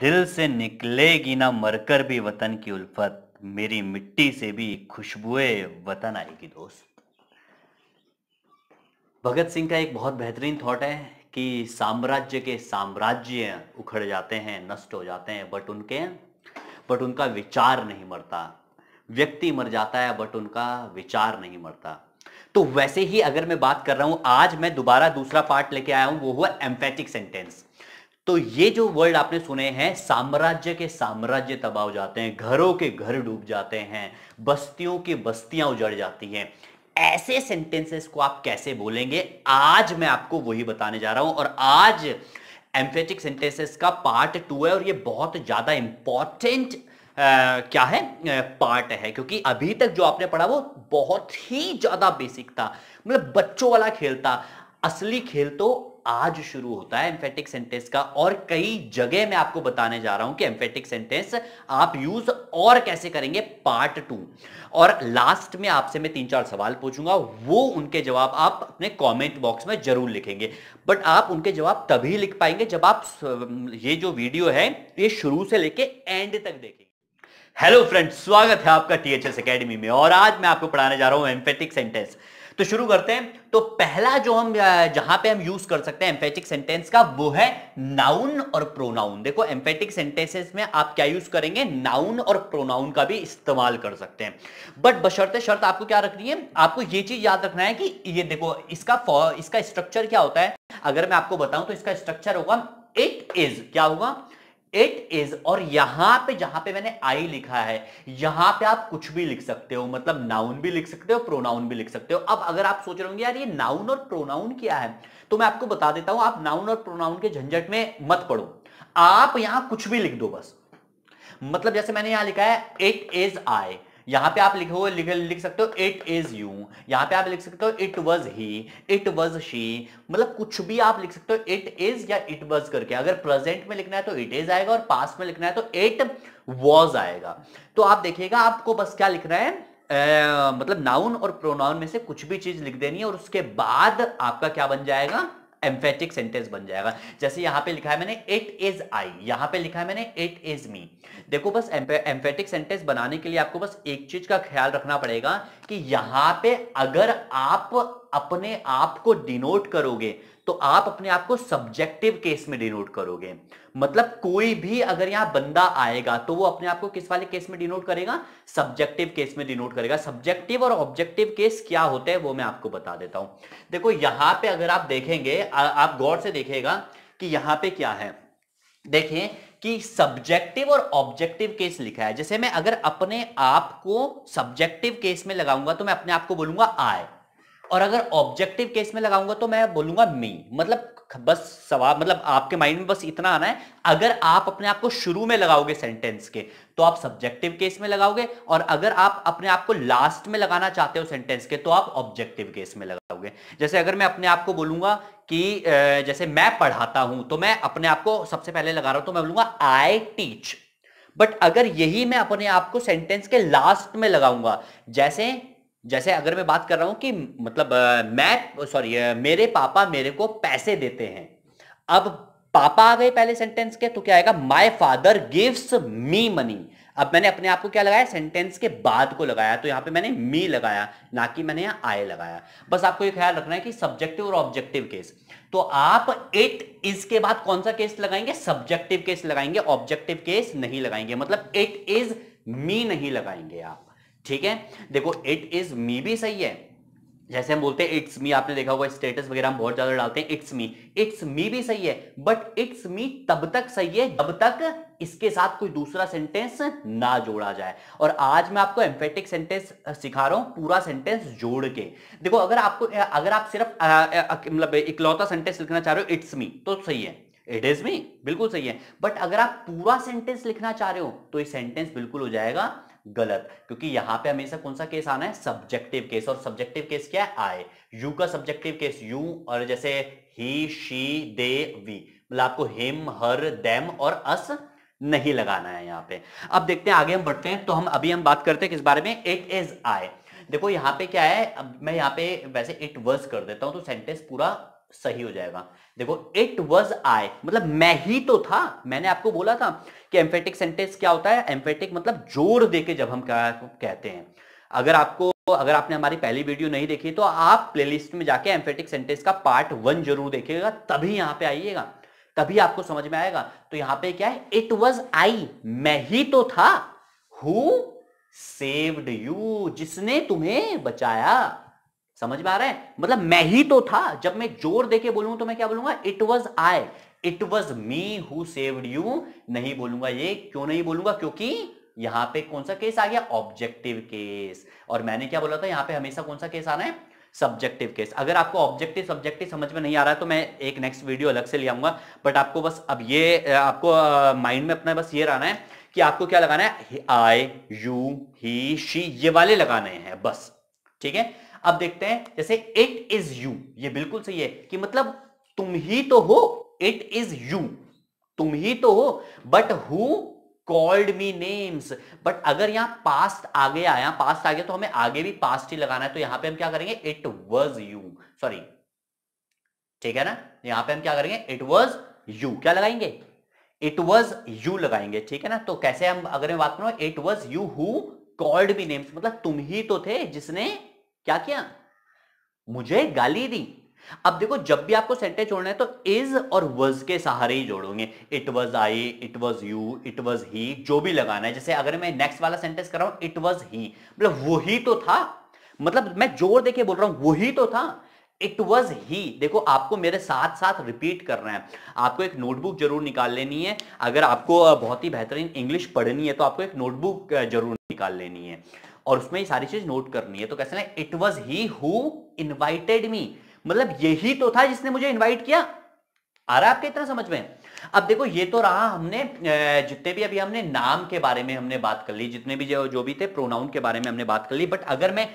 दिल से निकलेगी ना मरकर भी वतन की उल्फत मेरी मिट्टी से भी खुशबुए वतन आएगी दोस्त भगत सिंह का एक बहुत बेहतरीन थॉट है कि साम्राज्य के साम्राज्य उखड़ जाते हैं नष्ट हो जाते हैं बट उनके बट उनका विचार नहीं मरता व्यक्ति मर जाता है बट उनका विचार नहीं मरता तो वैसे ही अगर मैं बात कर रहा हूं आज मैं दोबारा दूसरा पार्ट लेके आया हूं वो हुआ एम्फेटिक सेंटेंस तो ये जो वर्ड आपने सुने हैं साम्राज्य के साम्राज्य तबाह हो जाते हैं घरों के घर डूब जाते हैं बस्तियों की बस्तियां उजड़ जाती हैं ऐसे सेंटेंसेस को आप कैसे बोलेंगे आज मैं आपको वही बताने जा रहा हूं और आज एम्फेटिक सेंटेंसेस का पार्ट टू है और ये बहुत ज्यादा इंपॉर्टेंट क्या है पार्ट है क्योंकि अभी तक जो आपने पढ़ा वो बहुत ही ज्यादा बेसिक था मतलब बच्चों वाला खेल था असली खेल तो आज शुरू होता है एम्फेटिक सेंटेंस का और कई जगह मैं आपको बताने जा रहा हूं कि एम्फेटिक सेंटेंस आप यूज और कैसे करेंगे पार्ट टू और लास्ट में आपसे मैं तीन चार सवाल पूछूंगा वो उनके जवाब आप अपने कमेंट बॉक्स में जरूर लिखेंगे बट आप उनके जवाब तभी लिख पाएंगे जब आप ये जो वीडियो है ये शुरू से लेके एंड तक देखेंगे हेलो फ्रेंड्स स्वागत है आपका टीएचएस एकेडमी में और आज मैं आपको पढ़ाने जा रहा हूं एम्फेटिक सेंटेंस तो शुरू करते हैं तो पहला जो हम जहां पे हम यूज कर सकते हैं एम्फेटिक सेंटेंस का वो है नाउन और प्रोनाउन देखो एम्फेटिक सेंटेंसेस में आप क्या यूज करेंगे नाउन और प्रोनाउन का भी इस्तेमाल कर सकते हैं बट बशर्ते शर्त आपको क्या रखनी है आपको ये चीज याद रखना है कि ये देखो इसका इसका स्ट्रक्चर क्या होता है अगर मैं आपको बताऊं तो इसका स्ट्रक्चर होगा इट इज क्या होगा इट इज और यहां पे जहां पे मैंने आई लिखा है यहां पे आप कुछ भी लिख सकते हो मतलब नाउन भी लिख सकते हो प्रोनाउन भी लिख सकते हो अब अगर आप सोच रहे होंगे यार ये नाउन और प्रोनाउन क्या है तो मैं आपको बता देता हूं आप नाउन और प्रोनाउन के झंझट में मत पड़ो आप यहां कुछ भी लिख दो बस मतलब जैसे मैंने यहां लिखा है इट इज आई यहां पे आप लिखो लिख लिख सकते हो इट इज यू यहां पे आप लिख सकते हो it was he it was she मतलब कुछ भी आप लिख सकते हो इट इज या इट वॉज करके अगर प्रेजेंट में लिखना है तो इट इज आएगा और पास्ट में लिखना है तो इट वॉज आएगा तो आप देखिएगा आपको बस क्या लिखना है ए, मतलब नाउन और प्रोनाउन में से कुछ भी चीज लिख देनी है और उसके बाद आपका क्या बन जाएगा एम्फेटिक सेंटेंस बन जाएगा जैसे यहां पे लिखा है मैंने इट इज आई यहां पे लिखा है मैंने इट इज मी देखो बस एम्फेटिक सेंटेंस बनाने के लिए आपको बस एक चीज का ख्याल रखना पड़ेगा कि यहां पे अगर आप अपने आप को डिनोट करोगे तो आप अपने आप को सब्जेक्टिव केस में डिनोट करोगे मतलब कोई भी अगर यहां बंदा आएगा तो वो अपने आप को किस वाले केस में डिनोट करेगा सब्जेक्टिव केस में डिनोट करेगा सब्जेक्टिव और ऑब्जेक्टिव केस क्या होते हैं वो मैं आपको बता देता हूं देखो यहां पे अगर आप देखेंगे आ, आप गौर से देखेगा कि यहां पे क्या है देखें कि सब्जेक्टिव और ऑब्जेक्टिव केस लिखा है जैसे मैं अगर अपने आप को सब्जेक्टिव केस में लगाऊंगा तो मैं अपने आप को बोलूंगा आय और अगर ऑब्जेक्टिव केस में लगाऊंगा तो मैं बोलूंगा मी मतलब बस सवाल मतलब आपके माइंड में बस इतना आना है अगर आप अपने आप को शुरू में लगाओगे सेंटेंस के तो आप सब्जेक्टिव केस में लगाओगे और अगर आप अपने आप को लास्ट में लगाना चाहते हो सेंटेंस के तो आप ऑब्जेक्टिव केस में लगाओगे जैसे अगर मैं अपने आप को बोलूंगा कि जैसे मैं पढ़ाता हूं तो मैं अपने आप को सबसे पहले लगा रहा हूं तो मैं बोलूंगा आई टीच बट अगर यही मैं अपने आप को सेंटेंस के लास्ट में लगाऊंगा जैसे जैसे अगर मैं बात कर रहा हूं कि मतलब मैं सॉरी मेरे पापा मेरे को पैसे देते हैं अब पापा आ गए पहले सेंटेंस के तो क्या आएगा my father gives me money अब मैंने अपने आप को क्या लगाया सेंटेंस के बाद को लगाया तो यहां पे मैंने मी लगाया ना कि मैंने यहां आय लगाया बस आपको ये ख्याल रखना है कि सब्जेक्टिव और ऑब्जेक्टिव केस तो आप इट इज के बाद कौन सा केस लगाएंगे सब्जेक्टिव केस लगाएंगे ऑब्जेक्टिव केस नहीं लगाएंगे मतलब इट इज मी नहीं लगाएंगे आप ठीक है देखो इट इज मी भी सही है जैसे हम बोलते हैं इट्स मी आपने देखा होगा स्टेटस वगैरह हम बहुत ज्यादा डालते हैं इट्स मी इट्स मी भी सही है बट इट्स मी तब तक सही है जब तक इसके साथ कोई दूसरा सेंटेंस ना जोड़ा जाए और आज मैं आपको एम्फेटिक सेंटेंस सिखा रहा हूं पूरा सेंटेंस जोड़ के देखो अगर आपको अगर आप सिर्फ मतलब इकलौता सेंटेंस लिखना चाह रहे हो इट्स मी तो सही है इट इज मी बिल्कुल सही है बट अगर आप पूरा सेंटेंस लिखना चाह रहे हो तो ये सेंटेंस बिल्कुल हो जाएगा गलत क्योंकि यहां पे हमेशा कौन सा केस आना है सब्जेक्टिव केस और सब्जेक्टिव केस क्या है आए यू का सब्जेक्टिव केस यू और जैसे ही शी दे वी मतलब आपको हिम हर देम और अस नहीं लगाना है यहाँ पे अब देखते हैं आगे हम बढ़ते हैं तो हम अभी हम बात करते हैं किस बारे में इट इज आए देखो यहाँ पे क्या है अब मैं यहाँ पे वैसे इट वर्स कर देता हूं तो सेंटेंस पूरा सही हो जाएगा देखो इट वॉज आई मतलब मैं ही तो था मैंने आपको बोला था कि एम्फेटिक सेंटेंस क्या होता है एम्फेटिक मतलब जोर के जब हम क्या कहते हैं अगर आपको अगर आपने हमारी पहली वीडियो नहीं देखी तो आप प्लेलिस्ट में जाके एम्फेटिक सेंटेंस का पार्ट वन जरूर देखिएगा तभी यहां पे आइएगा तभी आपको समझ में आएगा तो यहां पे क्या है इट वॉज आई मैं ही तो था हु सेव्ड यू जिसने तुम्हें बचाया समझ में आ रहा है मतलब मैं ही तो था जब मैं जोर देके बोलूंगा तो मैं क्या बोलूंगा it was I it was me who saved you नहीं बोलूंगा ये क्यों नहीं बोलूंगा क्योंकि यहां पे कौन सा केस आ गया ऑब्जेक्टिव केस और मैंने क्या बोला था यहां पे हमेशा कौन सा केस आना है सब्जेक्टिव केस अगर आपको ऑब्जेक्टिव सब्जेक्टिव समझ में नहीं आ रहा है तो मैं एक नेक्स्ट वीडियो अलग से ले आऊंगा बट आपको बस अब ये आपको माइंड में अपना बस ये रहना है कि आपको क्या लगाना है आई यू ही शी ये वाले लगाने हैं बस ठीक है अब देखते हैं जैसे इट इज यू ये बिल्कुल सही है कि मतलब तुम ही तो हो इट इज यू तुम ही तो हो but who called me names but अगर यहाँ पास्ट गया यहां पास्ट आ गया तो हमें आगे भी पास्ट ही लगाना है तो यहां पे हम क्या करेंगे इट वॉज यू सॉरी ठीक है ना यहां पे हम क्या करेंगे इट वॉज यू क्या लगाएंगे इट वॉज यू लगाएंगे ठीक है ना तो कैसे हम अगर मैं बात करूं it was you who called me names मतलब तुम ही तो थे जिसने क्या किया मुझे गाली दी अब देखो जब भी आपको सेंटेंस जोड़ना है तो इज और वज के सहारे ही जोड़ोगे it was I it was you it was he जो भी लगाना है जैसे अगर मैं नेक्स्ट वाला सेंटेंस कर रहा हूं इट वॉज ही मतलब वही तो था मतलब मैं जोर देके बोल रहा हूं वही तो था इट वॉज ही देखो आपको मेरे साथ साथ रिपीट करना है आपको एक नोटबुक जरूर निकाल लेनी है अगर आपको बहुत ही बेहतरीन इंग्लिश पढ़नी है तो आपको एक नोटबुक जरूर निकाल लेनी है और उसमें ये सारी चीज नोट करनी है तो कैसे ना it was he who invited me मतलब यही तो था जिसने मुझे इन्वाइट किया आ रहा है आपके इतना समझ में अब देखो ये तो रहा हमने जितने भी अभी हमने नाम के बारे में हमने बात कर ली जितने भी जो भी थे प्रोनाउन के बारे में हमने बात कर ली बट अगर मैं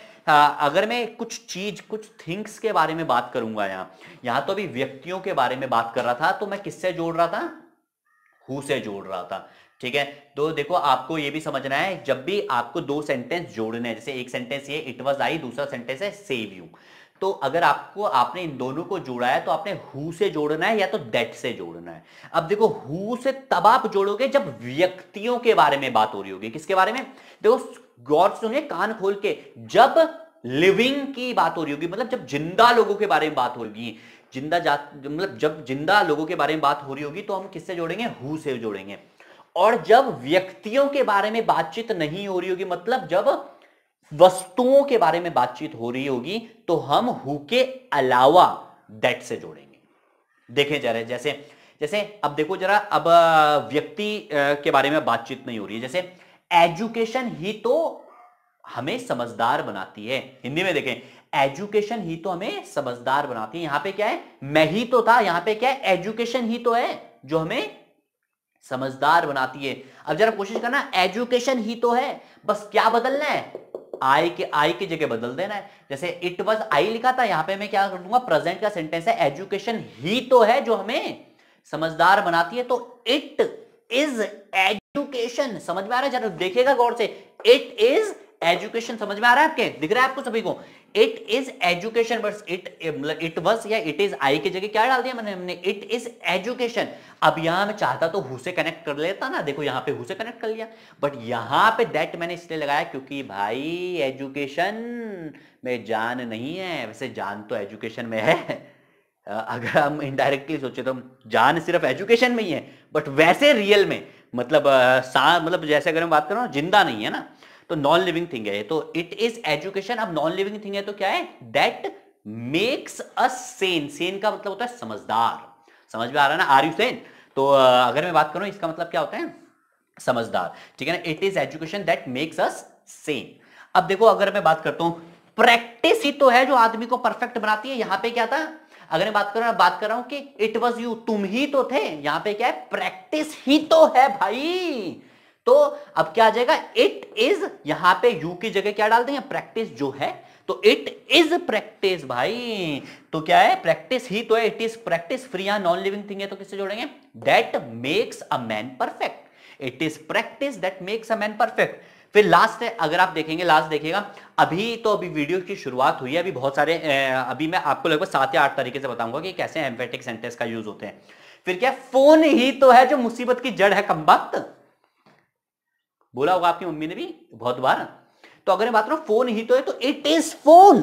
अगर मैं कुछ चीज कुछ थिंग्स के बारे में बात करूंगा यहां यहां तो अभी व्यक्तियों के बारे में बात कर रहा था तो मैं किससे जोड़ रहा था हु से जोड़ रहा था ठीक है तो देखो आपको ये भी समझना है जब भी आपको दो सेंटेंस जोड़ने हैं जैसे एक सेंटेंस ये इट वॉज आई दूसरा सेंटेंस है सेव यू तो अगर आपको आपने इन दोनों को जोड़ा है तो आपने हु से जोड़ना है या तो दैट से जोड़ना है अब देखो हु से तब आप जोड़ोगे जब व्यक्तियों के बारे में बात हो रही होगी किसके बारे में देखो गौर सुनिए कान खोल के जब लिविंग की बात हो रही होगी मतलब जब जिंदा लोगों के बारे में बात होगी जिंदा जात मतलब जब जिंदा लोगों के बारे में बात हो रही होगी तो हम किससे जोड़ेंगे हु से जोड़ेंगे और जब व्यक्तियों के बारे में बातचीत नहीं हो रही होगी मतलब जब वस्तुओं के बारे में बातचीत हो रही होगी तो हम हु के अलावा दैट से जोड़ेंगे देखें जरा जैसे जैसे अब देखो जरा अब व्यक्ति के बारे में बातचीत नहीं हो रही है जैसे एजुकेशन ही तो हमें समझदार बनाती है हिंदी में देखें एजुकेशन ही तो हमें समझदार बनाती है यहां पे क्या है मैं ही तो था यहां पे क्या है एजुकेशन ही तो है जो हमें समझदार बनाती है अब जरा कोशिश करना एजुकेशन ही तो है बस क्या बदलना है आई के आई की जगह बदल देना है जैसे इट वॉज आई लिखा था यहां पे मैं क्या कर दूंगा प्रेजेंट का सेंटेंस है एजुकेशन ही तो है जो हमें समझदार बनाती है तो इट इज एजुकेशन समझ में आ रहा है जरा देखेगा गौर से इट इज एजुकेशन समझ में आ रहा है आपके दिख रहा है आपको सभी को it is education but it it was या इट इज आई की जगह क्या डाल दिया मैंने हमने इट इज एजुकेशन अब यहां मैं चाहता तो हु से कनेक्ट कर लेता ना देखो यहां पे हु से कनेक्ट कर लिया बट यहां पे दैट मैंने इसलिए लगाया क्योंकि भाई एजुकेशन में जान नहीं है वैसे जान तो एजुकेशन में है अगर हम इनडायरेक्टली सोचे तो जान सिर्फ एजुकेशन में ही है बट वैसे रियल में मतलब सा मतलब जैसे अगर मैं बात कर जिंदा नहीं है ना तो नॉन लिविंग थिंग है तो इट इज एजुकेशन अब नॉन लिविंग थिंग है तो क्या है that makes a sane sane का मतलब होता है समझदार समझ में आ रहा है ना आर यू सेन तो अगर मैं बात करूं इसका मतलब क्या होता है समझदार ठीक है ना it is education that makes us sane अब देखो अगर मैं बात करता हूं प्रैक्टिस ही तो है जो आदमी को परफेक्ट बनाती है यहां पे क्या था अगर मैं बात कर रहा बात कर रहा हूं कि इट वॉज यू तुम ही तो थे यहां पे क्या है प्रैक्टिस ही तो है भाई तो अब क्या आ जाएगा इट इज यहां पे यू की जगह क्या डाल देंगे प्रैक्टिस जो है तो इट इज प्रैक्टिस भाई तो क्या है प्रैक्टिस ही तो है इट इज प्रैक्टिस फ्री या नॉन लिविंग थिंग है तो किससे जोड़ेंगे that makes a man perfect it is practice that makes a man perfect फिर लास्ट है अगर आप देखेंगे लास्ट देखिएगा अभी तो अभी वीडियो की शुरुआत हुई है अभी बहुत सारे अभी मैं आपको लगभग सात या आठ तरीके से बताऊंगा कि कैसे एम्फेटिक सेंटेंस का यूज होते हैं फिर क्या फोन ही तो है जो मुसीबत की जड़ है कम्बक्त बोला होगा आपकी मम्मी ने भी बहुत बार तो अगर मैं बात करूं फोन ही तो है तो इट इज फोन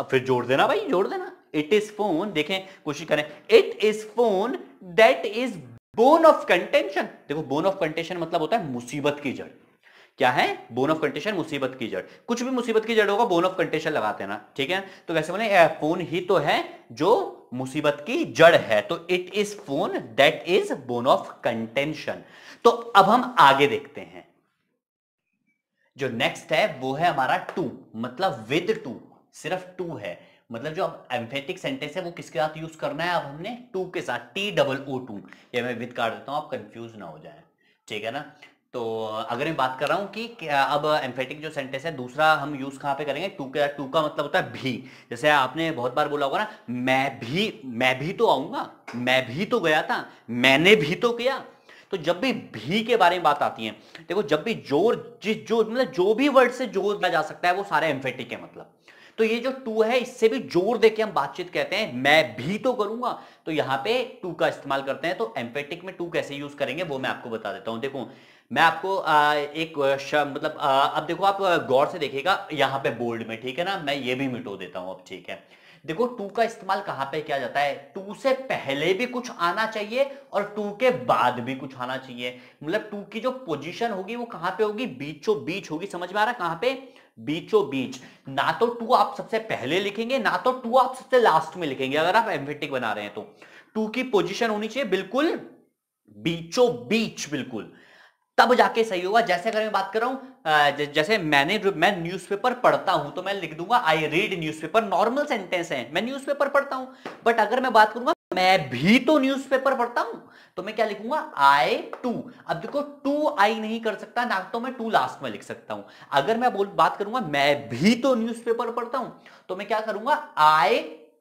अब फिर जोड़ देना भाई जोड़ देना इट इज फोन देखें कोशिश करें it is phone that is bone of contention देखो बोन ऑफ कंटेंशन मतलब होता है मुसीबत की जड़ क्या है बोन ऑफ कंटेशन मुसीबत की जड़ कुछ भी मुसीबत की जड़ होगा बोन ऑफ कंटेशन लगाते ना ठीक है तो कैसे बोले फोन ही तो है जो मुसीबत की जड़ है तो it is phone that is bone of contention तो अब हम आगे देखते हैं जो नेक्स्ट है वो है हमारा टू मतलब विद टू सिर्फ टू है मतलब जो अब एम्फेटिक सेंटेंस है वो किसके साथ यूज करना है अब हमने टू के साथ टी डबल ओ टू ये मैं विद काट देता हूँ आप कंफ्यूज ना हो जाए ठीक है ना तो अगर मैं बात कर रहा हूँ कि अब एम्फेटिक जो सेंटेंस है दूसरा हम यूज कहाँ पे करेंगे टू का टू का मतलब होता है भी जैसे आपने बहुत बार बोला होगा ना मैं भी मैं भी तो आऊंगा मैं भी तो गया था मैंने भी तो किया तो जब भी भी के बारे में बात आती है देखो जब भी जोर जिस जो मतलब जो भी वर्ड से जोर दिया जा सकता है वो सारे एम्फेटिक है मतलब तो ये जो टू है इससे भी जोर देके हम बातचीत कहते हैं मैं भी तो करूंगा तो यहां पे टू का इस्तेमाल करते हैं तो एम्फेटिक में टू कैसे यूज करेंगे वो मैं आपको बता देता हूं देखो मैं आपको आ, एक मतलब आ, अब देखो आप गौर से देखिएगा यहां पे बोल्ड में ठीक है ना मैं ये भी मिटो देता हूं अब ठीक है देखो टू का इस्तेमाल कहां पे किया जाता है टू से पहले भी कुछ आना चाहिए और टू के बाद भी कुछ आना चाहिए मतलब टू की जो पोजीशन होगी वो कहां पे होगी बीचो बीच होगी समझ में आ रहा है कहां पे बीचो बीच ना तो टू आप सबसे पहले लिखेंगे ना तो टू आप सबसे लास्ट में लिखेंगे अगर आप एम्फेटिक बना रहे हैं तो टू की पोजिशन होनी चाहिए बिल्कुल बीचो बीच बिल्कुल तब जाके सही होगा जैसे अगर मैं बात कर रहा हूं जैसे मैंने मैं न्यूज़पेपर पढ़ता हूं तो मैं लिख दूंगा I read newspaper normal sentence है मैं न्यूज़पेपर पढ़ता हूं बट अगर मैं बात करूंगा मैं भी तो न्यूज़पेपर पढ़ता हूं तो मैं क्या लिखूंगा आई टू अब देखो टू आई नहीं कर सकता ना तो मैं टू लास्ट में लिख सकता हूं अगर मैं बोल बात करूंगा मैं भी तो न्यूज़पेपर पढ़ता हूं तो मैं क्या करूंगा आई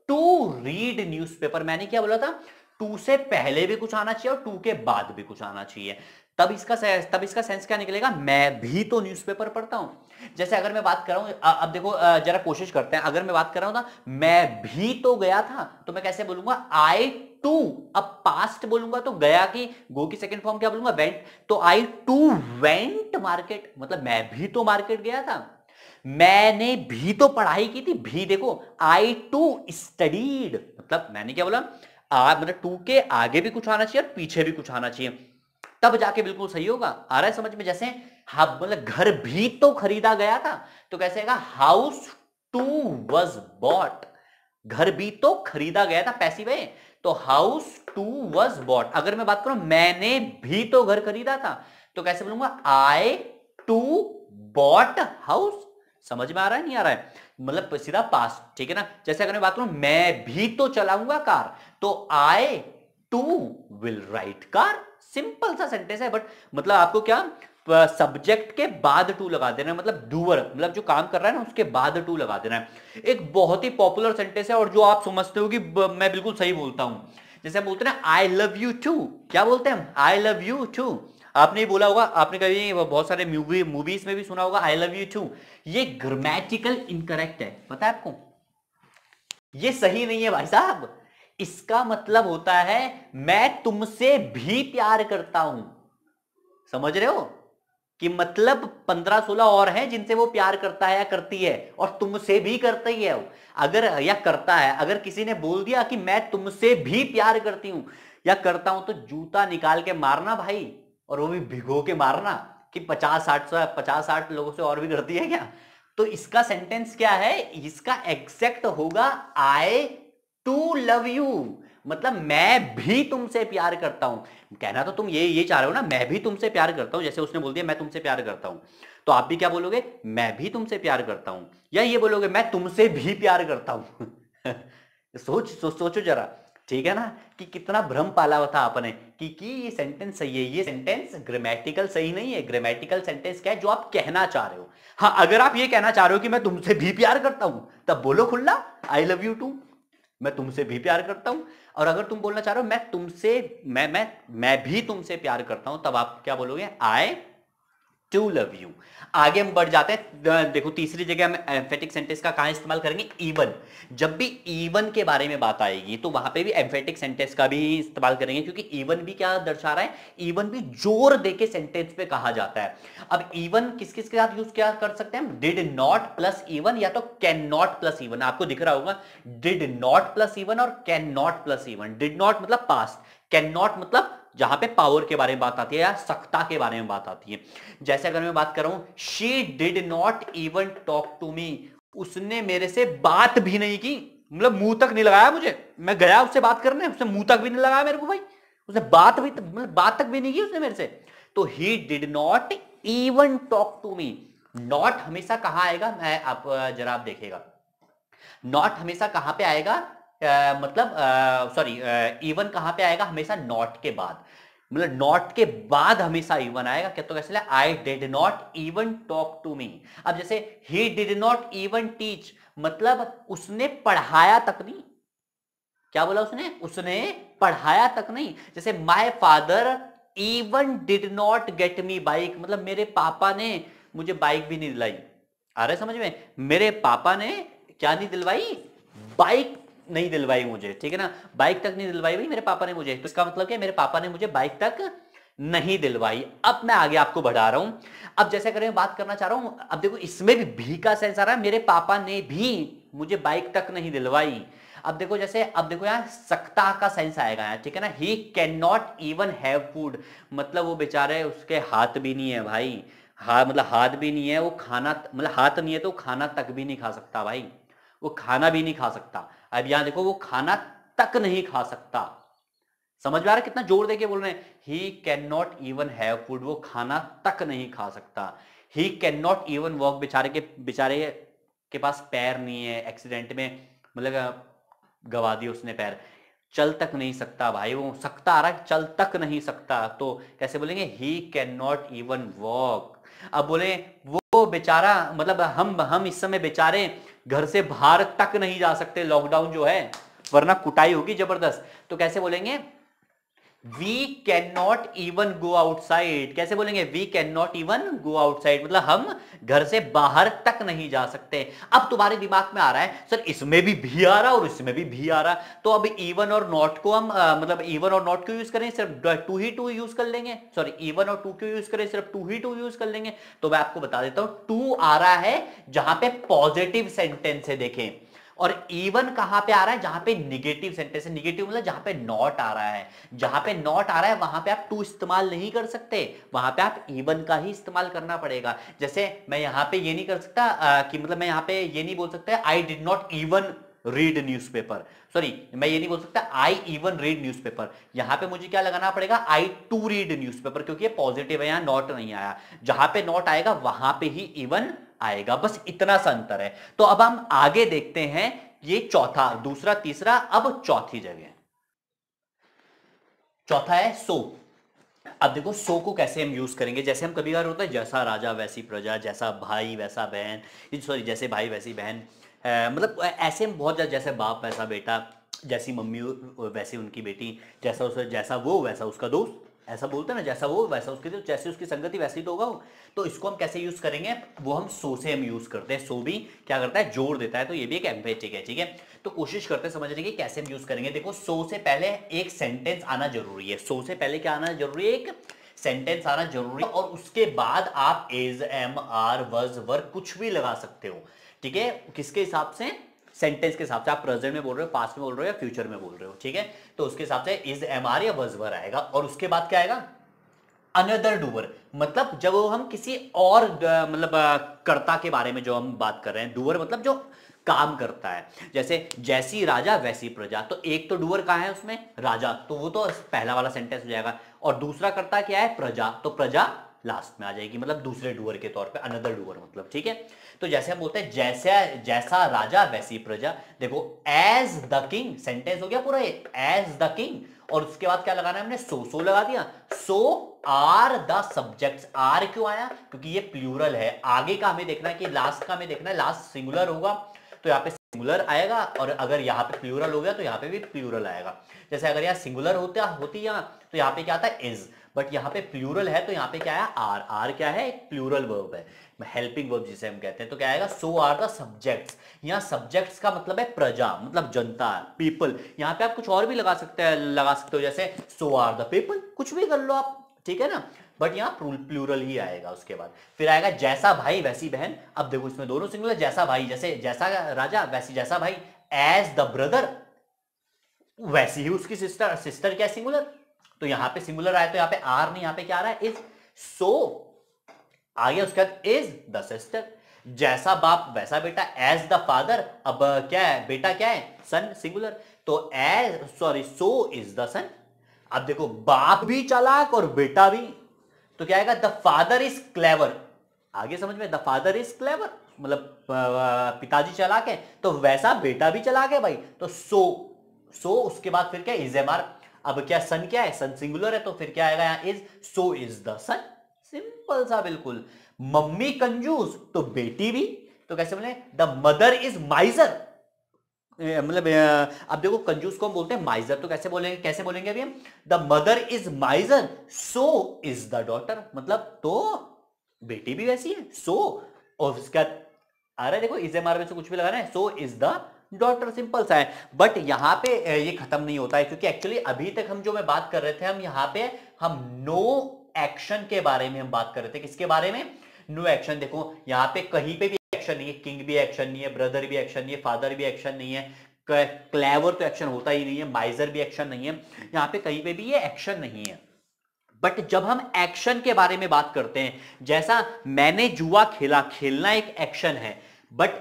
टू रीड न्यूज़पेपर मैंने क्या बोला था टू से पहले भी कुछ आना चाहिए और टू के बाद भी कुछ आना चाहिए तब इसका तब इसका सेंस क्या निकलेगा मैं भी तो न्यूज़पेपर पढ़ता हूं जैसे अगर मैं बात कर रहा हूं अब देखो जरा कोशिश करते हैं अगर मैं बात कर रहा हूं ना मैं भी तो गया था तो मैं कैसे बोलूंगा आई टू अब पास्ट बोलूंगा तो गया की गो की सेकंड फॉर्म क्या बोलूंगा वेंट तो आई टू वेंट मार्केट मतलब मैं भी तो मार्केट गया था मैंने भी तो पढ़ाई की थी भी देखो आई टू स्टडीड मतलब मैंने क्या बोला आ, मतलब टू के आगे भी कुछ आना चाहिए और पीछे भी कुछ आना चाहिए तब जाके बिल्कुल सही होगा आ रहा है समझ में जैसे हाँ मतलब घर भी तो खरीदा गया था तो कैसे हाउस टू वॉज बॉट घर भी तो खरीदा गया था पैसी वे तो हाउस टू वॉज बॉट अगर मैं बात करूं मैंने भी तो घर खरीदा था तो कैसे बोलूंगा आई टू बॉट हाउस समझ में आ रहा है नहीं आ रहा है मतलब सीधा पास ठीक है ना जैसे अगर मैं बात करूं मैं भी तो चलाऊंगा कार तो I too will write car simple सा सेंटेंस है बट मतलब आपको क्या सब्जेक्ट के बाद टू लगा देना है मतलब डूअर मतलब जो काम कर रहा है ना उसके बाद टू लगा देना है एक बहुत ही पॉपुलर सेंटेंस है और जो आप समझते हो कि मैं बिल्कुल सही बोलता हूं जैसे बोलते हैं आई लव यू टू क्या बोलते हैं आई लव यू टू आपने बोला होगा आपने कभी बहुत सारे मूवी मूवीज में भी सुना होगा आई लव यू टू ये ग्रामेटिकल इनकरेक्ट है पता है आपको ये सही नहीं है भाई साहब इसका मतलब होता है मैं तुमसे भी प्यार करता हूं समझ रहे हो कि मतलब पंद्रह सोलह और हैं जिनसे वो प्यार करता है या करती है और तुमसे भी करता ही है वो अगर या करता है अगर किसी ने बोल दिया कि मैं तुमसे भी प्यार करती हूं या करता हूं तो जूता निकाल के मारना भाई और वो भी भिगो के मारना कि पचास साठ सौ पचास साठ लोगों से और भी करती है क्या तो इसका सेंटेंस क्या है इसका एग्जैक्ट होगा आई टू लव यू मतलब मैं भी तुमसे प्यार करता हूं कहना तो तुम ये ये चाह रहे हो ना मैं भी तुमसे प्यार करता हूं जैसे उसने बोल दिया मैं तुमसे प्यार करता हूं तो आप भी क्या बोलोगे मैं भी तुमसे प्यार करता हूं या ये बोलोगे मैं तुमसे भी प्यार करता हूं सोच सो, सोचो जरा ठीक है ना कि कितना भ्रम पाला हुआ था आपने कि कि ये सेंटेंस सही है ये सेंटेंस ग्रामेटिकल सही नहीं है ग्रामेटिकल सेंटेंस क्या है जो आप कहना चाह रहे हो हाँ अगर आप ये कहना चाह रहे हो कि मैं तुमसे भी प्यार करता हूं तब बोलो खुल्ला आई लव यू टू मैं तुमसे भी प्यार करता हूं और अगर तुम बोलना चाह रहे हो मैं तुमसे मैं मैं मैं भी तुमसे प्यार करता हूं तब आप क्या बोलोगे आई टू लव यू आगे हम बढ़ जाते हैं देखो तीसरी जगह हम एम्फेटिक सेंटेंस का कहां इस्तेमाल करेंगे इवन जब भी इवन के बारे में बात आएगी तो वहां पे भी एम्फेटिक सेंटेंस का भी इस्तेमाल करेंगे क्योंकि इवन भी क्या दर्शा रहा है इवन भी जोर देके सेंटेंस पे कहा जाता है अब इवन किस किस के साथ यूज क्या कर सकते हैं डिड नॉट प्लस इवन या तो कैन नॉट प्लस इवन आपको दिख रहा होगा डिड नॉट प्लस इवन और can not plus even did not मतलब पास्ट कैन नॉट मतलब जहां पे पावर के बारे में बात आती है या सख्ता के बारे में बात आती है जैसे अगर मैं बात करूं she did not even talk to me उसने मेरे से बात भी नहीं की मतलब मुंह तक नहीं लगाया मुझे मैं गया उससे बात करने उसने मुंह तक भी नहीं लगाया मेरे को भाई उसने बात भी मतलब बात तक भी नहीं की उसने मेरे से तो he did not even talk to me not हमेशा कहा आएगा मैं आप जरा आप देखेगा नॉट हमेशा कहां पे आएगा आ, मतलब सॉरी इवन कहां पे आएगा हमेशा नॉट के बाद मतलब नॉट के बाद हमेशा इवन आएगा क्या तो कैसे I did not even talk to me अब जैसे he did not even teach मतलब उसने पढ़ाया तक नहीं क्या बोला उसने उसने पढ़ाया तक नहीं जैसे my father even did not get me bike मतलब मेरे पापा ने मुझे बाइक भी नहीं दिलाई आ रहे समझ में मेरे पापा ने क्या नहीं दिलवाई बाइक नहीं दिलवाई मुझे ठीक है ना बाइक तक नहीं दिलवाई भाई मेरे पापा ने मुझे तो इसका मतलब क्या मेरे पापा ने मुझे बाइक तक नहीं दिलवाई अब मैं आगे आपको बढ़ा रहा हूं अब जैसे करें बात करना चाह रहा हूं अब देखो इसमें भी भी का सेंस आ रहा है मेरे पापा ने भी मुझे बाइक तक नहीं दिलवाई अब देखो जैसे अब देखो यहाँ सकता का सेंस आएगा यहाँ ठीक है ना he can not even have food मतलब वो बेचारे उसके हाथ भी नहीं है भाई हा मतलब हाथ भी नहीं है वो खाना मतलब हाथ नहीं है तो खाना तक भी नहीं खा सकता भाई वो खाना भी नहीं खा सकता अब यहां देखो वो खाना तक नहीं खा सकता समझ में आ रहा कितना जोर देके बोल रहे he can not even have food वो खाना तक नहीं खा सकता he can not even walk बेचारे के बेचारे के पास पैर नहीं है एक्सीडेंट में मतलब गवा दिया उसने पैर चल तक नहीं सकता भाई वो सकता आ रहा है चल तक नहीं सकता तो कैसे बोलेंगे he can not even walk अब बोले वो बेचारा मतलब हम हम इस समय बेचारे घर से बाहर तक नहीं जा सकते लॉकडाउन जो है वरना कुटाई होगी जबरदस्त तो कैसे बोलेंगे we can not even go outside कैसे बोलेंगे we can not even go outside मतलब हम घर से बाहर तक नहीं जा सकते अब तुम्हारे दिमाग में आ रहा है सर इसमें भी भी आ रहा और इसमें भी भी आ रहा तो अब इवन और नॉट को हम आ, मतलब इवन और नॉट क्यों यूज करें सिर्फ टू ही टू यूज कर लेंगे सॉरी इवन और टू क्यों यूज करें सिर्फ टू ही टू यूज कर लेंगे तो मैं आपको बता देता हूं टू आ रहा है जहां पे पॉजिटिव सेंटेंस है देखें और इवन कहां पे आ रहा है जहां पे निगेटिव सेंटेंस है निगेटिव मतलब जहां पे नॉट आ रहा है जहां पे नॉट आ रहा है वहां पे आप टू इस्तेमाल नहीं कर सकते वहां पे आप इवन का ही इस्तेमाल करना पड़ेगा जैसे मैं यहां पे ये नहीं कर सकता आ, कि मतलब मैं यहां पे ये नहीं बोल सकता I did not even read newspaper sorry मैं ये नहीं बोल सकता I even read newspaper यहां पर मुझे क्या लगाना पड़ेगा आई टू रीड न्यूज़पेपर क्योंकि ये पॉजिटिव है यहां नॉट नहीं आया जहां पे नॉट आएगा वहां पे ही इवन आएगा बस इतना सा अंतर है तो अब हम आगे देखते हैं ये चौथा दूसरा तीसरा अब चौथी जगह चौथा है सो अब देखो सो को कैसे हम यूज करेंगे जैसे हम कभी बार होता है जैसा राजा वैसी प्रजा जैसा भाई वैसा बहन सॉरी जैसे भाई वैसी बहन मतलब ऐसे हम बहुत ज़्यादा जैसे बाप वैसा बेटा जैसी मम्मी वैसी उनकी बेटी जैसा उस जैसा वो वैसा उसका दोस्त ऐसा बोलते हैं ना जैसा वो वैसा उसके तो जैसे उसकी संगति वैसे ही तो होगा वो तो इसको हम कैसे यूज करेंगे वो हम सो से हम यूज करते हैं सो भी क्या करता है जोड़ देता है तो ये भी एक एम्पेटिक है ठीक है तो कोशिश करते हैं समझने की कैसे हम यूज करेंगे देखो सो से पहले एक सेंटेंस आना जरूरी है सो से पहले क्या आना जरूरी है एक सेंटेंस आना जरूरी है और उसके बाद आप as am are was were कुछ भी लगा सकते हो ठीक है किसके हिसाब से सेंटेंस के हिसाब से आप प्रेजेंट में बोल रहे हो पास्ट में बोल रहे हो या फ्यूचर में बोल रहे हो ठीक है तो उसके हिसाब से इज एम आर या वजवर आएगा और उसके बाद क्या आएगा अनदर डूअर मतलब जब हम किसी और मतलब कर्ता के बारे में जो हम बात कर रहे हैं डूअर मतलब जो काम करता है जैसे जैसी राजा वैसी प्रजा तो एक तो डूअर कहा है उसमें राजा तो वो तो पहला वाला सेंटेंस हो जाएगा और दूसरा करता क्या है प्रजा तो प्रजा लास्ट में आ जाएगी मतलब दूसरे डुअर के तौर पे अनदर डुअर मतलब ठीक है तो जैसे हम बोलते हैं जैसे जैसा राजा वैसी प्रजा देखो एज द किंग सेंटेंस हो गया पूरा एज द किंग और उसके बाद क्या लगाना है हमने सो सो लगा दिया so are the subjects are क्यों आया क्योंकि ये प्लूरल है आगे का हमें देखना है कि लास्ट का हमें देखना है लास्ट सिंगुलर होगा तो यहाँ पे सिंगुलर आएगा और अगर यहाँ पे प्लूरल हो गया तो यहाँ पे भी प्लूरल आएगा जैसे अगर यहाँ सिंगुलर होता होती यहाँ तो यहाँ पे क्या आता है इज बट यहाँ पे प्लूरल है तो यहां पे क्या है आर आर क्या है एक प्लूरल वर्ब है हेल्पिंग वर्ब जिसे हम कहते हैं तो क्या आएगा सो आर द सब्जेक्ट्स यहाँ सब्जेक्ट्स का मतलब है प्रजा मतलब जनता पीपल यहाँ पे आप कुछ और भी लगा सकते हैं लगा सकते हो जैसे सो आर द पीपल कुछ भी कर लो आप ठीक है ना बट यहाँ प्लूरल ही आएगा उसके बाद फिर आएगा जैसा भाई वैसी बहन अब देखो इसमें दोनों सिंगल है जैसा भाई जैसे जैसा राजा वैसी जैसा भाई एज द ब्रदर वैसी ही उसकी सिस्टर सिस्टर क्या सिंगुलर तो यहां पे सिंगुलर आया तो यहां पे आर नहीं यहां पे क्या आ रहा है इज सो आ गया उसके बाद इज द सिस्टर जैसा बाप वैसा बेटा एज द फादर अब क्या है बेटा क्या है सन सिंगुलर तो as sorry so is the son अब देखो बाप भी चालाक और बेटा भी तो क्या आएगा द फादर इज क्लेवर आगे समझ में द फादर इज क्लेवर मतलब पिताजी चलाक है तो वैसा बेटा भी चलाक है भाई तो सो सो उसके बाद फिर क्या इज एम आर अब क्या सन क्या है सन सिंगुलर है तो फिर क्या आएगा यहाँ is so is the son simple सा बिल्कुल मम्मी कंजूस तो बेटी भी तो कैसे बोले द मदर इज माइजर मतलब अब देखो कंजूस को हम बोलते हैं माइजर तो कैसे बोलेंगे कैसे बोलेंगे अभी हम the mother is miser so is the daughter मतलब तो बेटी भी वैसी है सो so, और उसका आ रहा है देखो इज एम आर में से कुछ भी लगा रहा है so is the daughter simple सा है बट यहाँ पे ये खत्म नहीं होता है क्योंकि एक्चुअली अभी तक हम जो मैं बात कर रहे थे हम यहाँ पे हम नो एक्शन के बारे में हम बात कर रहे थे किसके बारे में नो एक्शन देखो यहाँ पे कहीं पे भी एक्शन नहीं है किंग भी एक्शन नहीं है ब्रदर भी एक्शन नहीं है फादर भी एक्शन नहीं है क्लेवर तो एक्शन होता ही नहीं है माइजर भी एक्शन नहीं है यहाँ पे कहीं पे भी ये एक्शन नहीं है बट जब हम एक्शन के बारे में बात करते हैं जैसा मैंने जुआ खेला खेलना एक एक्शन है बट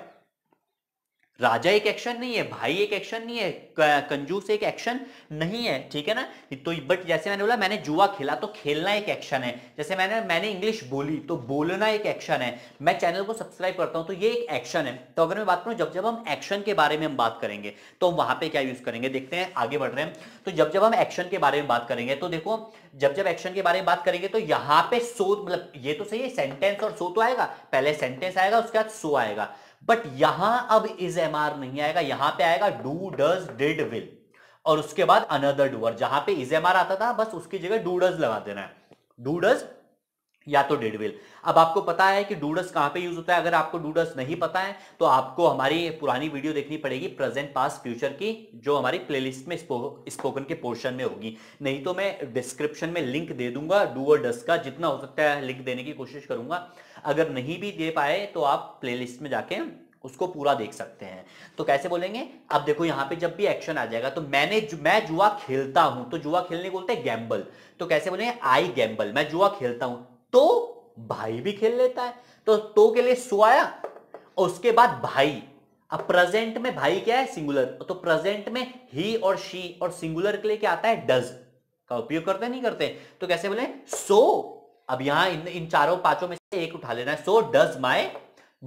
राजा एक एक्शन नहीं है भाई एक एक्शन नहीं है कंजूस एक एक्शन नहीं है ठीक है ना तो बट जैसे मैंने बोला मैंने जुआ खेला तो खेलना एक एक्शन है जैसे मैंने मैंने इंग्लिश बोली तो बोलना एक एक्शन है मैं चैनल को सब्सक्राइब करता हूं तो ये एक एक्शन है तो अगर मैं बात करूं जब जब हम एक्शन के बारे में हम बात करेंगे तो हम वहां पर क्या यूज करेंगे देखते हैं आगे बढ़ रहे हैं तो जब जब हम एक्शन के बारे में बात करेंगे तो देखो जब जब एक्शन के बारे में बात करेंगे तो यहाँ पे सो मतलब ये तो सही है सेंटेंस और सो तो आएगा पहले सेंटेंस आएगा उसके बाद सो आएगा बट यहां अब इज एम आर नहीं आएगा यहां पे आएगा डू डज डिड विल और उसके बाद अनदर डूअर जहां पे इज एम आर आता था बस उसकी जगह डू डज लगा देना है डू डज या तो डेड विल अब आपको पता है कि डूडस कहां पे यूज होता है अगर आपको डूडस नहीं पता है तो आपको हमारी पुरानी वीडियो देखनी पड़ेगी प्रेजेंट पास फ्यूचर की जो हमारी प्लेलिस्ट में स्पोकन के पोर्शन में होगी नहीं तो मैं डिस्क्रिप्शन में लिंक दे दूंगा डू और डस का जितना हो सकता है लिंक देने की कोशिश करूंगा अगर नहीं भी दे पाए तो आप प्लेलिस्ट में जाके उसको पूरा देख सकते हैं तो कैसे बोलेंगे अब देखो यहां पे जब भी एक्शन आ जाएगा तो मैंने जु, मैं जुआ खेलता हूं तो जुआ खेलने बोलते हैं गैम्बल तो कैसे बोलेंगे आई गैम्बल मैं जुआ खेलता हूं तो भाई भी खेल लेता है तो तो के लिए सो आया और उसके बाद भाई अब प्रेजेंट में भाई क्या है सिंगुलर तो प्रेजेंट में ही और शी और सिंगुलर के लिए क्या आता है डज का उपयोग करते नहीं करते तो कैसे बोले सो अब यहां इन इन चारों पांचों में एक उठा लेना है सो डज माई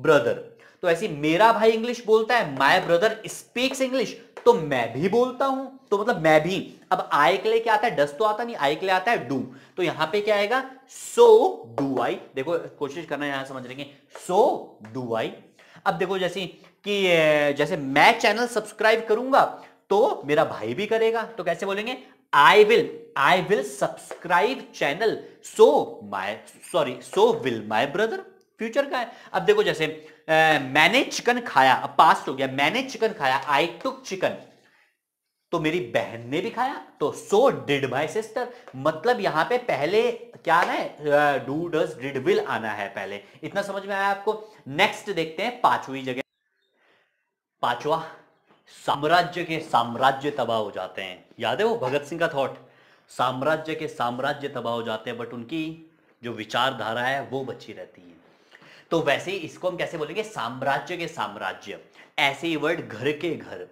ब्रदर तो ऐसे मेरा भाई इंग्लिश बोलता है माई ब्रदर स्पीक्स इंग्लिश तो मैं भी बोलता हूं तो मतलब मैं भी अब आई के लिए क्या आता है डस तो आता नहीं आई के लिए आता है डू तो यहां पे क्या आएगा सो डू आई देखो कोशिश करना यहां समझ की सो डू आई अब देखो जैसे कि जैसे मैं चैनल सब्सक्राइब करूंगा तो मेरा भाई भी करेगा तो कैसे बोलेंगे I will I will subscribe channel so my sorry so will my brother future का है अब देखो जैसे मैंने चिकन खाया अब पास्ट हो गया मैंने चिकन खाया आई टुक चिकन तो मेरी बहन ने भी खाया तो सो डिड माई सिस्टर मतलब यहां पे पहले क्या आना है डू डज डिड विल आना है पहले इतना समझ में आया आपको नेक्स्ट देखते हैं पांचवी जगह पांचवा साम्राज्य के साम्राज्य तबाह हो जाते हैं याद है वो भगत सिंह का थॉट साम्राज्य के साम्राज्य तबाह हो जाते हैं बट उनकी जो विचारधारा है वो बची रहती है तो वैसे ही इसको हम कैसे बोलेंगे साम्राज्य के साम्राज्य ऐसे ही वर्ड घर के घर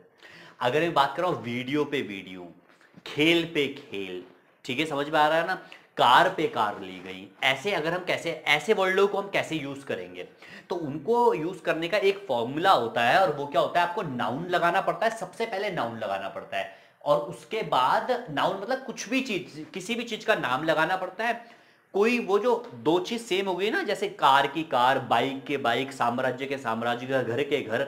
अगर मैं बात कर रहा हूं वीडियो पे वीडियो खेल पे खेल ठीक है समझ में आ रहा है ना कार पे कार ली गई ऐसे अगर हम कैसे ऐसे वर्डों को हम कैसे यूज करेंगे तो उनको यूज करने का एक फॉर्मूला होता है और वो क्या होता है आपको नाउन लगाना पड़ता है सबसे पहले नाउन लगाना पड़ता है और उसके बाद नाउन मतलब कुछ भी चीज किसी भी चीज का नाम लगाना पड़ता है कोई वो जो दो चीज सेम हो गई ना जैसे कार की कार बाइक के बाइक साम्राज्य के साम्राज्य का घर के घर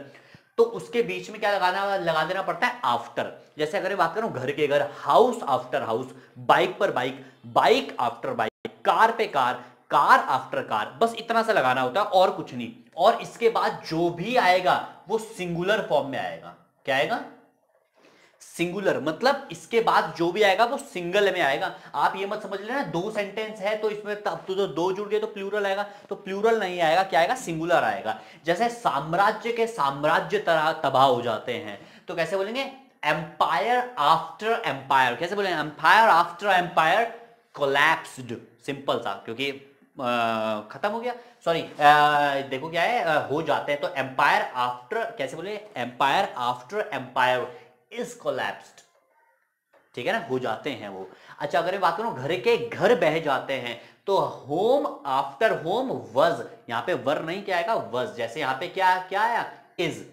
तो उसके बीच में क्या लगाना लगा देना पड़ता है आफ्टर जैसे अगर बात करूं घर के घर हाउस आफ्टर हाउस बाइक पर bike bike after bike car पे कार कार आफ्टर कार बस इतना सा लगाना होता है और कुछ नहीं और इसके बाद जो भी आएगा वो सिंगुलर फॉर्म में आएगा क्या आएगा सिंगुलर मतलब इसके बाद जो भी आएगा वो सिंगल में आएगा आप ये मत समझ लेना दो सेंटेंस है तो इसमें तब तो जो दो जुड़ गए तो प्लूरल आएगा तो प्लूरल नहीं आएगा क्या आएगा सिंगुलर आएगा जैसे साम्राज्य के साम्राज्य तरह तबाह हो जाते हैं तो कैसे बोलेंगे एम्पायर आफ्टर एम्पायर कैसे बोलेंगे empire after empire collapsed simple सा क्योंकि खत्म हो गया सॉरी देखो क्या है हो जाते हैं तो एम्पायर आफ्टर कैसे बोले empire after empire is collapsed ठीक है ना हो जाते हैं वो अच्छा अगर मैं बात करूं घर के घर बह जाते हैं तो होम आफ्टर होम वज यहां पे वर नहीं क्या आएगा वज जैसे यहां पे क्या क्या आया इज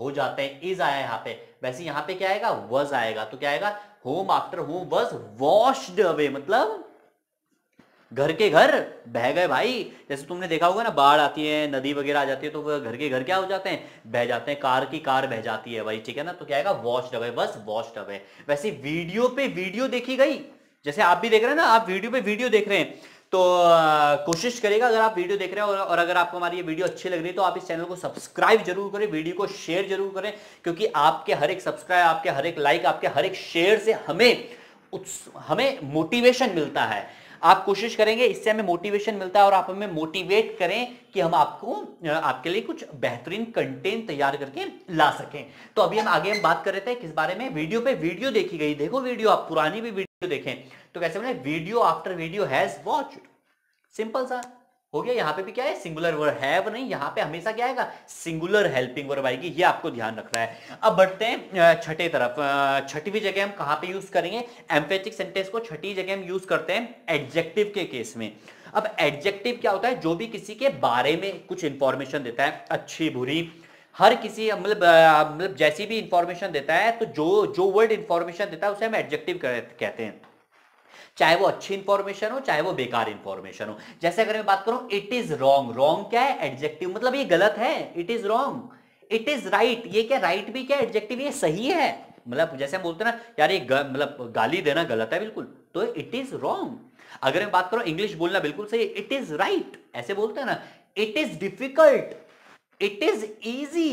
हो जाते हैं इज आया यहां पे वैसे यहां पे क्या आएगा वज आएगा तो क्या आएगा home after home was washed away मतलब घर के घर बह गए भाई जैसे तुमने देखा होगा ना बाढ़ आती है नदी वगैरह आ जाती है तो घर के घर क्या हो जाते हैं बह जाते हैं कार की कार बह जाती है भाई ठीक है ना तो क्या वॉश वॉश्ड है बस डब है वैसे वीडियो पे वीडियो देखी गई जैसे आप भी देख रहे हैं ना आप वीडियो पे वीडियो देख रहे हैं तो कोशिश करेगा अगर आप वीडियो देख रहे हो और, अगर आपको हमारी ये वीडियो अच्छी लग रही है तो आप इस चैनल को सब्सक्राइब जरूर करें वीडियो को शेयर जरूर करें क्योंकि आपके हर एक सब्सक्राइब आपके हर एक लाइक आपके हर एक शेयर से हमें हमें मोटिवेशन मिलता है आप कोशिश करेंगे इससे हमें मोटिवेशन मिलता है और आप हमें मोटिवेट करें कि हम आपको आपके लिए कुछ बेहतरीन कंटेंट तैयार करके ला सकें तो अभी हम आगे हम बात कर रहे थे किस बारे में वीडियो पे वीडियो देखी गई देखो वीडियो आप पुरानी भी वीडियो देखें तो कैसे बोले video after video has watch simple सा हो गया यहाँ पे भी क्या है सिंगुलर वर्ब हैव नहीं यहाँ पे हमेशा क्या आएगा सिंगुलर हेल्पिंग वर्ब आएगी ये आपको ध्यान रखना है अब बढ़ते हैं छठे तरफ छठवीं जगह हम कहाँ पे यूज करेंगे एम्फेटिक सेंटेंस को छठी जगह हम यूज करते हैं एडजेक्टिव के केस में अब एडजेक्टिव क्या होता है जो भी किसी के बारे में कुछ इंफॉर्मेशन देता है अच्छी बुरी हर किसी मतलब मतलब जैसी भी इंफॉर्मेशन देता है तो जो जो वर्ड इंफॉर्मेशन देता है उसे हम एडजेक्टिव कहते हैं चाहे वो अच्छी इंफॉर्मेशन हो चाहे वो बेकार इंफॉर्मेशन हो जैसे अगर मैं बात करूं इट इज रॉन्ग रॉन्ग क्या है एडजेक्टिव मतलब ये गलत है it is wrong it is right ये क्या राइट right भी क्या एडजेक्टिव ये सही है मतलब जैसे हम बोलते ना यार ये मतलब गाली देना गलत है बिल्कुल तो इट इज रॉन्ग अगर मैं बात करूं इंग्लिश बोलना बिल्कुल सही इट इज राइट ऐसे बोलते हैं ना it is difficult it is easy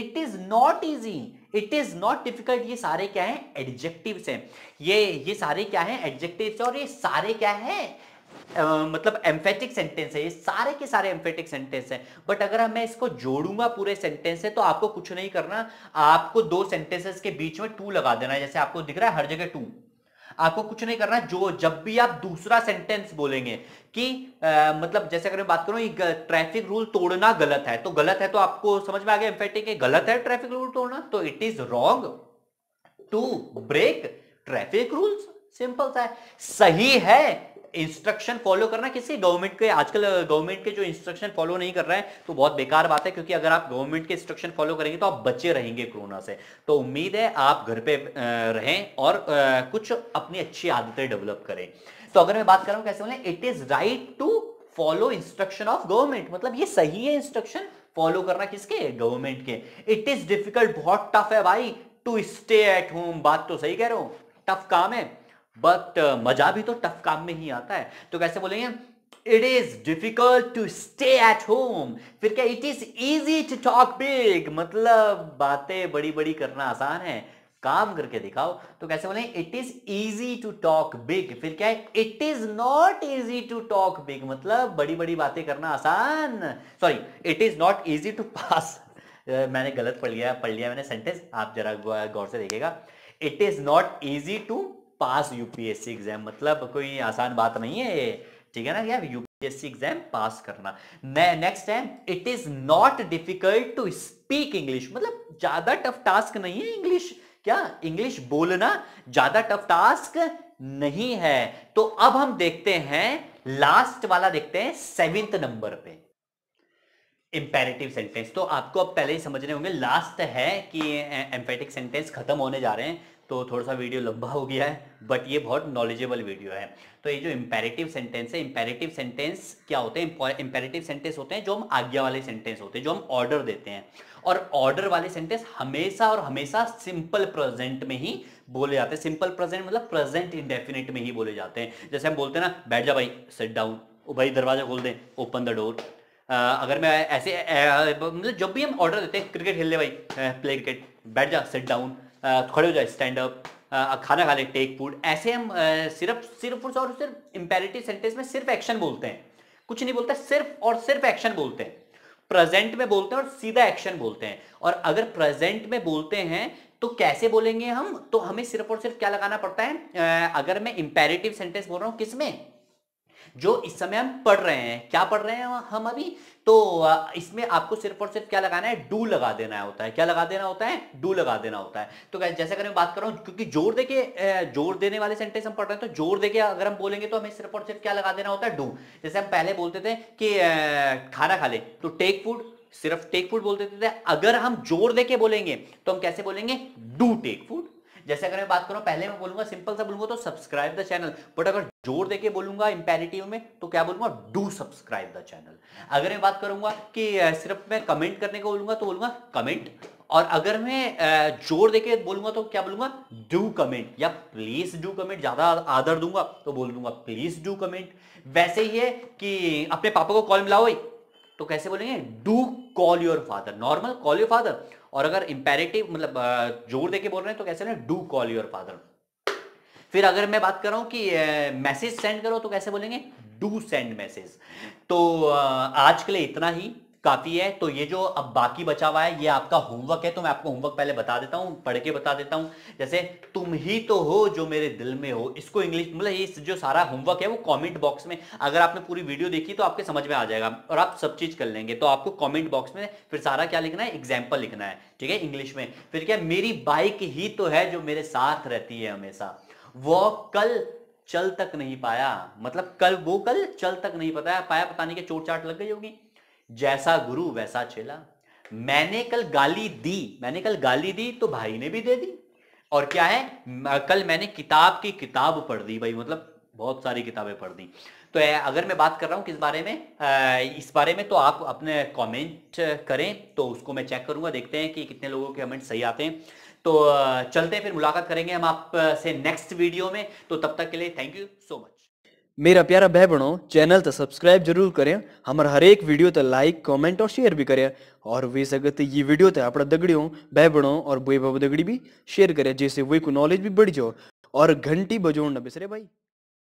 it is not easy it is not difficult ये सारे क्या है एडजेक्टिव है ये ये सारे क्या है एडजेक्टिव और ये सारे क्या है Uh, मतलब एम्फेटिक सेंटेंस है ये सारे के सारे एम्फेटिक सेंटेंस है बट अगर मैं इसको जोड़ूंगा पूरे सेंटेंस से तो आपको कुछ नहीं करना आपको दो सेंटेंसेस के बीच में टू लगा देना जैसे आपको दिख रहा है हर जगह टू आपको कुछ नहीं करना जो जब भी आप दूसरा सेंटेंस बोलेंगे कि आ, मतलब जैसे अगर मैं बात करूं ट्रैफिक रूल तोड़ना गलत है तो गलत है तो आपको समझ में आ गया इम्फेटिक गलत है ट्रैफिक रूल तोड़ना तो it is wrong to break traffic rules simple सा है सही है इंस्ट्रक्शन फॉलो करना किसी गवर्नमेंट के आजकल गवर्नमेंट के जो इंस्ट्रक्शन फॉलो नहीं कर रहा है तो बहुत बेकार बात है क्योंकि अगर आप गवर्नमेंट के इंस्ट्रक्शन फॉलो करेंगे तो आप बचे रहेंगे कोरोना से तो उम्मीद है आप घर पे रहें और कुछ अपनी अच्छी आदतें डेवलप करें तो अगर मैं बात कर रहा हूं कैसे बोले it is right to follow instruction of government मतलब ये सही है इंस्ट्रक्शन फॉलो करना किसके गवर्नमेंट के इट इज डिफिकल्ट बहुत टफ है भाई टू स्टे एट होम बात तो सही कह रहे हो टफ काम है बट uh, मजा भी तो टफ काम में ही आता है तो कैसे बोलेंगे it is difficult to stay at home फिर क्या it is easy to talk big मतलब बातें बड़ी बड़ी करना आसान है काम करके दिखाओ तो कैसे बोले it is easy to talk big फिर क्या है it is not easy to talk big मतलब बड़ी बड़ी बातें करना आसान sorry it is not easy to pass मैंने गलत पढ़ लिया पढ़ लिया मैंने सेंटेंस आप जरा गौर से देखेगा it is not easy to pass UPSC exam मतलब कोई आसान बात नहीं है ये ठीक है ना यार यूपीएससी एग्जाम पास करना next time it is not difficult to speak English मतलब ज्यादा टफ टास्क नहीं है इंग्लिश क्या इंग्लिश बोलना ज्यादा टफ टास्क नहीं है तो अब हम देखते हैं लास्ट वाला देखते हैं सेवेंथ नंबर पे इम्पेरेटिव सेंटेंस तो आपको अब पहले ही समझने होंगे लास्ट है कि एम्फेटिक सेंटेंस खत्म होने जा रहे हैं तो थोड़ा सा वीडियो लंबा हो गया है बट ये बहुत नॉलेजेबल वीडियो है तो ये जो इम्पेरेटिव सेंटेंस है इम्पेरेटिव सेंटेंस क्या होते हैं इम्पेरेटिव सेंटेंस होते हैं जो हम आज्ञा वाले सेंटेंस होते हैं जो हम ऑर्डर देते हैं और ऑर्डर वाले सेंटेंस हमेशा और हमेशा सिंपल प्रेजेंट में ही बोले जाते हैं सिंपल प्रेजेंट मतलब प्रेजेंट इंडेफिनेट में ही बोले जाते हैं जैसे हम बोलते हैं ना बैठ जा भाई सेट डाउन भाई दरवाजा खोल दें ओपन द डोर अगर मैं ऐसे मतलब जब भी हम ऑर्डर देते हैं क्रिकेट खेल ले भाई प्ले क्रिकेट बैठ जा सेट डाउन खड़े हो जाए स्टैंड अप खाना खा ले टेक फूड ऐसे हम सिर्फ सिर्फ और सिर्फ इंपेरेटिव सेंटेंस में सिर्फ एक्शन बोलते हैं कुछ नहीं बोलते सिर्फ और सिर्फ एक्शन बोलते हैं प्रेजेंट में बोलते हैं और सीधा एक्शन बोलते हैं और अगर प्रेजेंट में बोलते हैं तो कैसे बोलेंगे हम तो हमें सिर्फ और सिर्फ क्या लगाना पड़ता है अगर मैं इंपेरेटिव सेंटेंस बोल रहा हूं किसमें जो इस समय हम पढ़ रहे हैं क्या पढ़ रहे हैं हम अभी तो इसमें आपको सिर्फ और सिर्फ क्या लगाना है डू लगा देना होता है क्या लगा देना होता है डू लगा देना होता है तो जैसे अगर मैं बात कर रहा हूं क्योंकि जोर देके जोर देने वाले सेंटेंस हम पढ़ रहे हैं तो जोर देके अगर हम बोलेंगे तो हमें सिर्फ और सिर्फ क्या लगा देना होता है डू जैसे हम पहले बोलते थे कि खाना खा ले तो टेक फूड सिर्फ टेक फूड बोलते थे अगर हम जोर देके बोलेंगे तो हम कैसे बोलेंगे डू टेक फूड जैसे अगर मैं बात करूँ पहले मैं बोलूंगा सिंपल सा बोलूंगा तो सब्सक्राइब द चैनल बट अगर जोर देके बोलूंगा इम्पेरेटिव में तो क्या बोलूंगा डू सब्सक्राइब द चैनल अगर मैं बात करूंगा कि सिर्फ मैं कमेंट करने को बोलूंगा तो बोलूंगा कमेंट और अगर मैं जोर देके बोलूंगा तो क्या बोलूंगा डू कमेंट या प्लीज डू कमेंट ज्यादा आदर दूंगा तो बोल दूंगा प्लीज डू कमेंट वैसे ही है कि अपने पापा को कॉल मिलाओ तो कैसे बोलेंगे do call your father normal call your father और अगर इंपेरेटिव मतलब जोर देके बोल रहे हैं तो कैसे ना डू कॉल योर फादर फिर अगर मैं बात कर रहा हूं कि मैसेज सेंड करो तो कैसे बोलेंगे डू सेंड मैसेज तो आज के लिए इतना ही काफी है तो ये जो अब बाकी बचा हुआ है ये आपका होमवर्क है तो मैं आपको होमवर्क पहले बता देता हूँ पढ़ के बता देता हूँ जैसे तुम ही तो हो जो मेरे दिल में हो इसको इंग्लिश मतलब ये जो सारा होमवर्क है वो कॉमेंट बॉक्स में अगर आपने पूरी वीडियो देखी तो आपके समझ में आ जाएगा और आप सब चीज कर लेंगे तो आपको कॉमेंट बॉक्स में फिर सारा क्या लिखना है एग्जाम्पल लिखना है ठीक है इंग्लिश में फिर क्या मेरी बाइक ही तो है जो मेरे साथ रहती है हमेशा वो कल चल तक नहीं पाया मतलब कल वो कल चल तक नहीं पता पाया पता नहीं कि चोट चाट लग गई होगी जैसा गुरु वैसा चेला मैंने कल गाली दी मैंने कल गाली दी तो भाई ने भी दे दी और क्या है कल मैंने किताब की किताब पढ़ दी भाई मतलब बहुत सारी किताबें पढ़ दी तो अगर मैं बात कर रहा हूँ किस बारे में इस बारे में तो आप अपने कमेंट करें तो उसको मैं चेक करूंगा देखते हैं कि कितने लोगों के कमेंट सही आते हैं तो चलते हैं फिर मुलाकात करेंगे हम आपसे नेक्स्ट वीडियो में तो तब तक के लिए थैंक यू सो मच मेरा प्यारा भाई बहनों चैनल तो सब्सक्राइब जरूर करें हमारा हर एक वीडियो तो लाइक कमेंट और शेयर भी करें और वे सकते ये वीडियो तो अपना दगड़ियों भाई बहनों और बोई बाबू दगड़ी भी शेयर करें जैसे वही को नॉलेज भी बढ़ जाओ और घंटी बजोड़ न बिसरे भाई